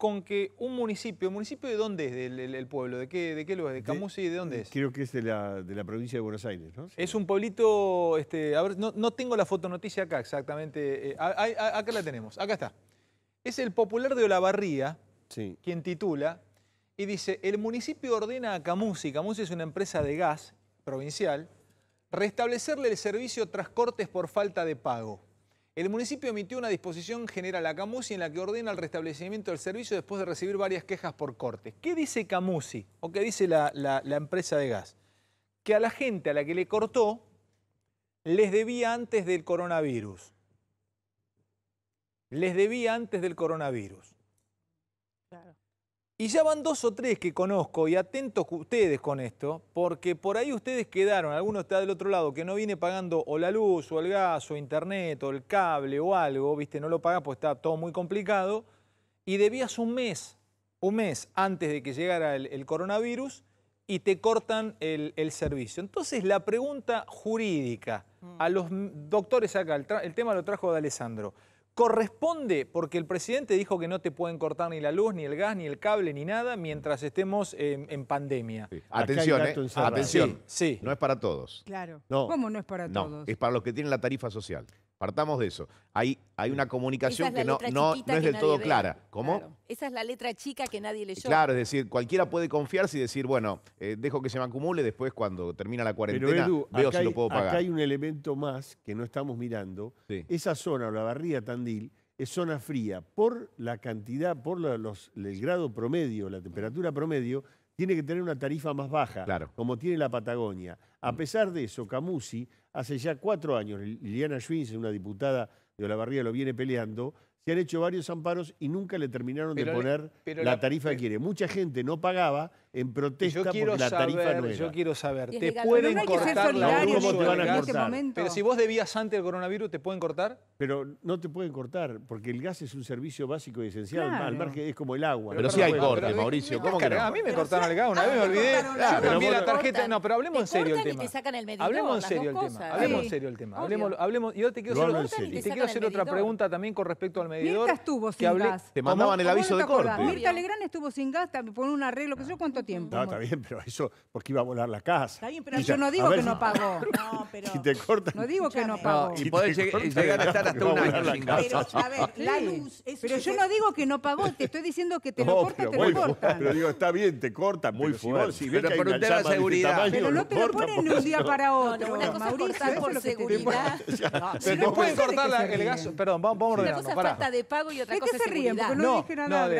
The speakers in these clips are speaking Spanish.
con que un municipio, municipio de dónde es el, pueblo? ¿De qué, ¿De qué lugar? ¿De Camusi? ¿De dónde es? Creo que es de la, provincia de Buenos Aires, ¿no? Es un pueblito, este, a ver, no, tengo la fotonoticia acá exactamente, eh, acá la tenemos, acá está. Es el popular de Olavarría, sí. quien titula, y dice, el municipio ordena a Camusi, Camusi es una empresa de gas provincial, restablecerle el servicio tras cortes por falta de pago. El municipio emitió una disposición general a Camusi en la que ordena el restablecimiento del servicio después de recibir varias quejas por cortes. ¿Qué dice Camusi o qué dice la, la empresa de gas? Que a la gente a la que le cortó les debía antes del coronavirus. Les debía antes del coronavirus. Claro. Y ya van dos o tres que conozco y atentos ustedes con esto, porque por ahí ustedes quedaron, alguno está del otro lado que no viene pagando o la luz o el gas o internet o el cable o algo, viste, no lo paga porque está todo muy complicado, y debías un mes, un mes antes de que llegara el, coronavirus y te cortan el, servicio. Entonces la pregunta jurídica a los doctores acá, el, el tema lo trajo de Alessandro corresponde, porque el presidente dijo que no te pueden cortar ni la luz, ni el gas, ni el cable, ni nada mientras estemos en pandemia. Atención, ¿eh? atención. No es para todos. Claro. ¿Cómo no es para todos? Es para los que tienen la tarifa social. Partamos de eso. Hay, hay una comunicación que, no, no, es del todo clara. ¿Cómo? Esa es la letra chica que nadie leyó. Claro, es decir, cualquiera puede confiarse y decir, bueno, eh, dejo que se me acumule, después cuando termina la cuarentena veo si lo puedo pagar. Acá hay un elemento más que no estamos mirando. Esa zona, la barría Tandil, es zona fría, por la cantidad, por los, el grado promedio, la temperatura promedio, tiene que tener una tarifa más baja, claro. como tiene la Patagonia. A mm. pesar de eso, Camusi, hace ya cuatro años, Liliana es una diputada de Olavarría, lo viene peleando, se han hecho varios amparos y nunca le terminaron de poner la tarifa que eh, quiere. Mucha gente no pagaba en protesta porque la tarifa nueva Yo quiero saber, ¿te pueden cortar la no, ¿Cómo te van a este cortar? pero si vos debías antes del coronavirus, ¿te pueden cortar? Pero no te pueden cortar, porque el gas es un servicio básico y esencial, es como el agua. Pero, sí hay corte, Mauricio, ¿cómo que A mí me cortaron el gas, una vez me olvidé, Pero la tarjeta. No, pero hablemos en serio el tema. Hablemos en serio el tema, hablemos en serio el tema. Hablemos, y yo te quiero hacer otra pregunta también con respecto al Mirta estuvo sin gas. Te mandaban el aviso de corte. Mirta Legrand estuvo sin gas por un arreglo, que yo cuánto tiempo. No, está bien, pero eso porque iba a volar la casa. Está bien, pero yo no digo que no pagó. No, pero... Si te cortan... No digo que no pagó. y podés llegar a estar hasta un año sin gas. Pero, a ver, la luz... Pero yo no digo que no pagó, te estoy diciendo que te lo cortan, te lo cortan. Pero digo, está bien, te cortan, muy fuerte. Si pero la seguridad. Pero no te lo ponen de un día para otro. Una cosa es por seguridad. No pueden cortar el gas... Perdón, vamos a ordenarnos, pará de pago y otra cosa se ríen? seguridad. Porque no, dije nada. No, de,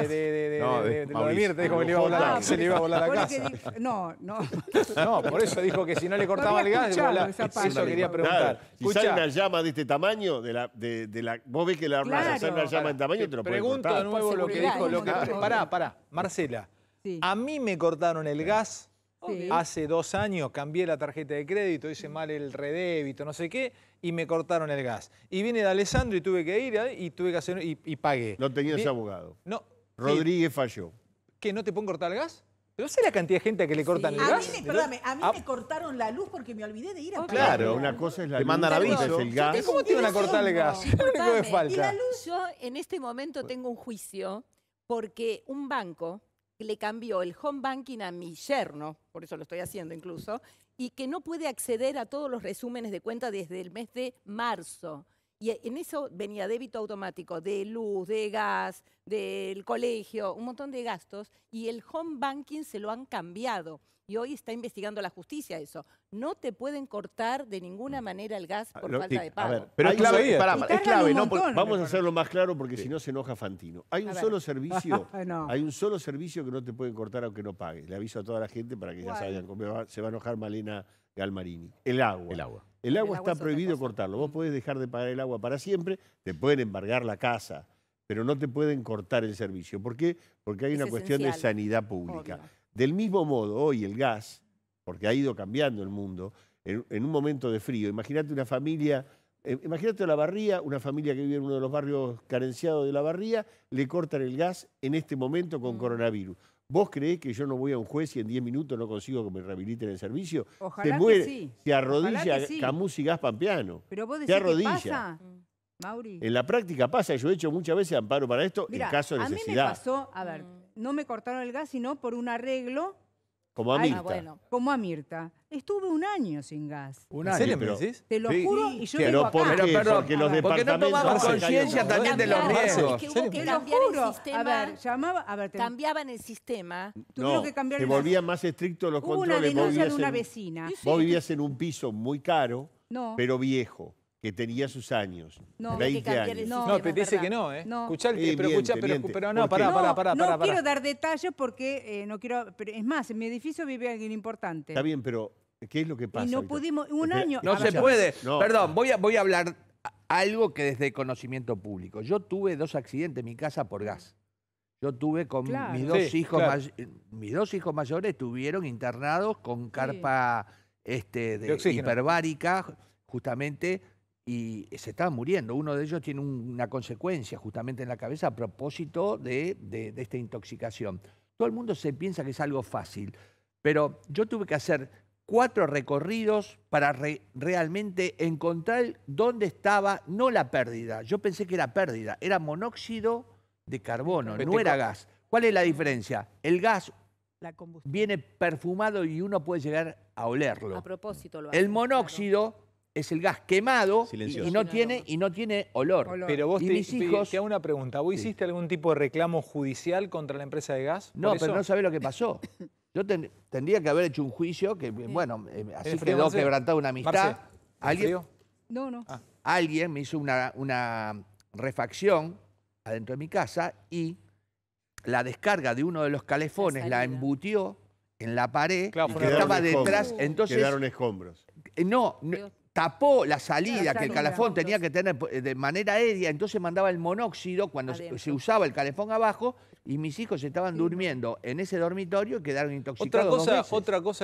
No, de- te dijo que le iba a volar, se le iba a volar la casa. No, no. No, por eso dijo que si no le cortaba el gas, volaba. eso quería preguntar. Claro, Si sale una llama de este tamaño, de la, de, de la, vos ves que la Claro. sale una llama en tamaño te lo pregunto de nuevo lo que dijo. pará, pará, Marcela. A mí me cortaron el gas Hace dos años cambié la tarjeta de crédito, hice mal el redébito, no sé qué, y me cortaron el gas. Y viene de Alessandro y tuve que ir ¿eh? y tuve que hacer y, pagué. No tenía ese abogado. No. Rodríguez falló. ¿Qué? ¿No te pueden cortar el gas? ¿Pero sé la cantidad de gente que le cortan el gas? Mí a mí me ah. cortaron la luz porque me olvidé de ir a Claro, una cosa es la te mandan el gas. ¿Cómo te van a cortar el gas? lo único que falta. Y la luz, yo en este momento tengo un juicio porque un banco le cambió el home banking a mi yerno, por eso lo estoy haciendo incluso, y que no puede acceder a todos los resúmenes de cuenta desde el mes de marzo. Y en eso venía débito automático de luz, de gas, del colegio, un montón de gastos, y el home banking se lo han cambiado y hoy está investigando la justicia eso. No te pueden cortar de ninguna mm. manera el gas por ah, falta de pago. pero es clave, vamos a hacerlo más claro porque si no se enoja Fantino. Hay un solo servicio, hay un solo servicio que no te pueden cortar aunque no pagues. Le aviso a toda la gente para que ya cómo se va a enojar Malena Galmarini. El agua. El agua. El agua, está prohibido cortarlo. Vos mm. podés dejar de pagar el agua para siempre, te pueden embargar la casa, pero no te pueden cortar el servicio. ¿Por qué? Porque hay una cuestión de sanidad pública. Del mismo modo, hoy el gas, porque ha ido cambiando el mundo, en, un momento de frío, imagínate una familia, eh, imagínate la barría, una familia que vive en uno de los barrios carenciados de la barría, le cortan el gas en este momento con mm. coronavirus. ¿Vos creés que yo no voy a un juez y en 10 minutos no consigo que me rehabiliten el servicio? Ojalá se muere, que sí. se arrodilla Camus y Gas pampeano. Pero vos decís pasa, mm. Mauri. En la práctica pasa, yo he hecho muchas veces amparo para esto en caso de necesidad. A mí me pasó, a ver, mm no me cortaron el gas, sino por un arreglo. Como a Mirta. Como a Mirta. Estuve un año sin gas. ¿Un año? serio me Te lo juro y yo Pero vivo acá. ¿por perdón, Porque los porque no departamentos... conciencia también de los riesgos. que hubo que cambiar el sistema. A ver, llamaba, cambiaban el sistema. tuvieron No, que cambiar se volvían más estrictos los Hubo una controles. Una denuncia de una vecina. Vos vivías en un piso muy caro, pero viejo que tenía sus años. No, 20 No, te dice que no, ¿eh? pero, Pero, no, pará, pará, pará. No, quiero dar detalles porque eh, no quiero... Pero es más, en mi edificio vive alguien importante. Está bien, pero ¿qué es lo que pasa? Y no pudimos... Un año... No se puede. Perdón, voy a, hablar algo que desde conocimiento público. Yo tuve dos accidentes en mi casa por gas. Yo tuve con mis, dos hijos mis dos hijos mayores estuvieron internados con carpa este, hiperbárica, justamente y se estaban muriendo. Uno de ellos tiene una consecuencia justamente en la cabeza a propósito de, esta intoxicación. Todo el mundo se piensa que es algo fácil, pero yo tuve que hacer cuatro recorridos para realmente encontrar dónde estaba, no la pérdida. Yo pensé que era pérdida, era monóxido de carbono, no era gas. ¿Cuál es la diferencia? El gas la viene perfumado y uno puede llegar a olerlo. A propósito lo El monóxido es el gas quemado y, no tiene, y no tiene olor. Pero vos te, hijos... una pregunta. ¿Vos hiciste algún tipo de reclamo judicial contra la empresa de gas? No, pero no sabés lo que pasó. Yo tendría que haber hecho un juicio que, bueno, eh, así eh, quedó una amistad. ¿Alguien? No, no. Ah. Alguien me hizo una, una refacción adentro de mi casa y la descarga de uno de los calefones la, embutió en la pared que estaba detrás. Entonces, quedaron escombros. Eh, no, no tapó la salida que el calefón tenía que tener eh, de manera aérea, entonces mandaba el monóxido cuando se usaba el calefón abajo y mis hijos estaban durmiendo en ese dormitorio y quedaron intoxicados. Otra cosa, otra cosa